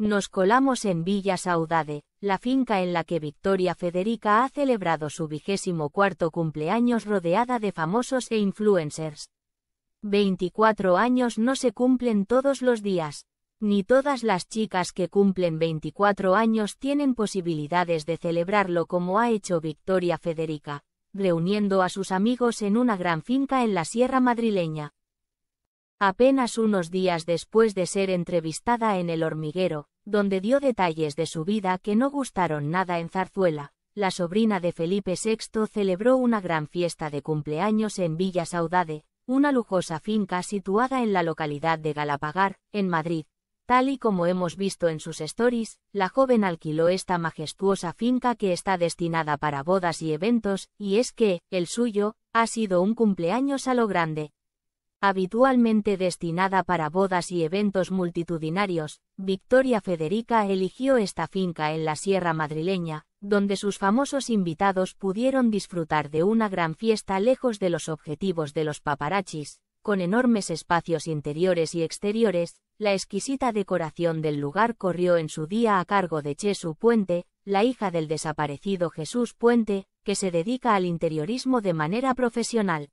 Nos colamos en Villa Saudade, la finca en la que Victoria Federica ha celebrado su vigésimo cuarto cumpleaños rodeada de famosos e influencers. 24 años no se cumplen todos los días. Ni todas las chicas que cumplen 24 años tienen posibilidades de celebrarlo como ha hecho Victoria Federica, reuniendo a sus amigos en una gran finca en la Sierra Madrileña. Apenas unos días después de ser entrevistada en El Hormiguero, donde dio detalles de su vida que no gustaron nada en Zarzuela, la sobrina de Felipe VI celebró una gran fiesta de cumpleaños en Villa Saudade, una lujosa finca situada en la localidad de Galapagar, en Madrid. Tal y como hemos visto en sus stories, la joven alquiló esta majestuosa finca que está destinada para bodas y eventos, y es que, el suyo, ha sido un cumpleaños a lo grande, Habitualmente destinada para bodas y eventos multitudinarios, Victoria Federica eligió esta finca en la Sierra Madrileña, donde sus famosos invitados pudieron disfrutar de una gran fiesta lejos de los objetivos de los paparachis, con enormes espacios interiores y exteriores, la exquisita decoración del lugar corrió en su día a cargo de Chesu Puente, la hija del desaparecido Jesús Puente, que se dedica al interiorismo de manera profesional.